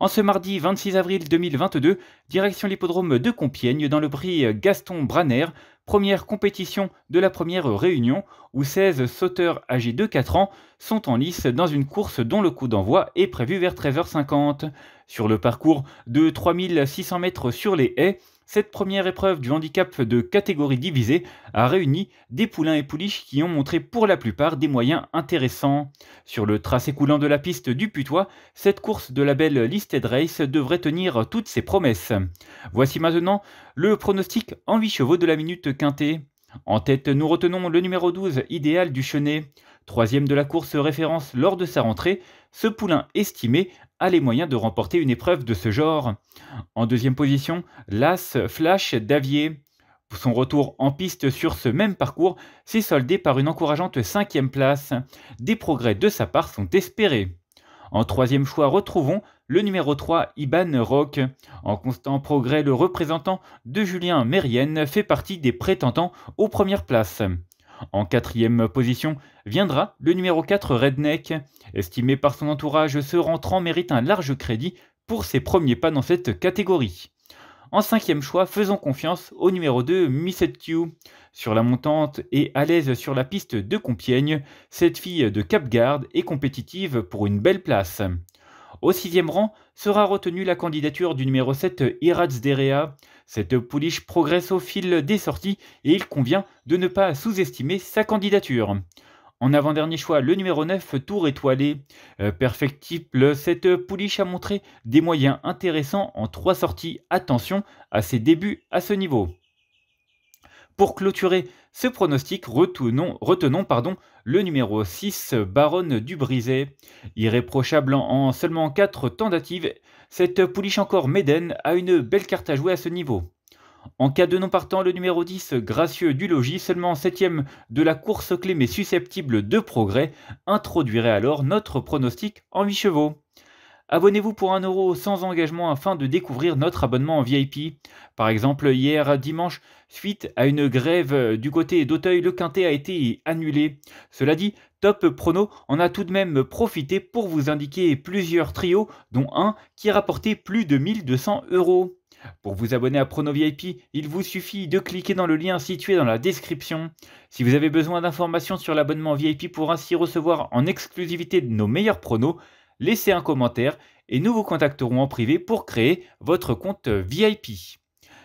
En ce mardi 26 avril 2022, direction l'hippodrome de Compiègne dans le prix Gaston Branner, première compétition de la première réunion où 16 sauteurs âgés de 4 ans sont en lice dans une course dont le coup d'envoi est prévu vers 13h50. Sur le parcours de 3600 mètres sur les haies, cette première épreuve du handicap de catégorie divisée a réuni des poulains et pouliches qui ont montré pour la plupart des moyens intéressants. Sur le tracé coulant de la piste du Putois, cette course de la belle Listed Race devrait tenir toutes ses promesses. Voici maintenant le pronostic en 8 chevaux de la minute quintée. En tête, nous retenons le numéro 12, idéal du Chenet. Troisième de la course référence lors de sa rentrée, ce poulain estimé a les moyens de remporter une épreuve de ce genre. En deuxième position, l'As Flash d'Avier. Son retour en piste sur ce même parcours s'est soldé par une encourageante cinquième place. Des progrès de sa part sont espérés. En troisième choix, retrouvons le numéro 3, Iban Rock. En constant progrès, le représentant de Julien Mérienne fait partie des prétendants aux premières places. En quatrième position viendra le numéro 4 Redneck. Estimé par son entourage, ce rentrant mérite un large crédit pour ses premiers pas dans cette catégorie. En cinquième choix, faisons confiance au numéro 2, Misset Sur la montante et à l'aise sur la piste de Compiègne, cette fille de Capgarde est compétitive pour une belle place. Au sixième rang sera retenue la candidature du numéro 7 Iratz Derea. Cette pouliche progresse au fil des sorties et il convient de ne pas sous-estimer sa candidature. En avant-dernier choix, le numéro 9, Tour étoilé. Euh, perfectible, cette pouliche a montré des moyens intéressants en trois sorties. Attention à ses débuts à ce niveau. Pour clôturer ce pronostic, retenons, retenons pardon, le numéro 6, Baronne du Brisé. Irréprochable en, seulement 4 tentatives, cette pouliche encore Médène a une belle carte à jouer à ce niveau. En cas de non partant, le numéro 10, Gracieux du Logis, seulement 7ème de la course clé mais susceptible de progrès, introduirait alors notre pronostic en 8 chevaux. Abonnez-vous pour 1€ sans engagement afin de découvrir notre abonnement en VIP. Par exemple, hier dimanche, suite à une grève du côté d'Auteuil, le quintet a été annulé. Cela dit, Top Prono en a tout de même profité pour vous indiquer plusieurs trios, dont un qui rapportait plus de 1200 euros. Pour vous abonner à Prono VIP, il vous suffit de cliquer dans le lien situé dans la description. Si vous avez besoin d'informations sur l'abonnement VIP pour ainsi recevoir en exclusivité nos meilleurs pronos, laissez un commentaire et nous vous contacterons en privé pour créer votre compte VIP.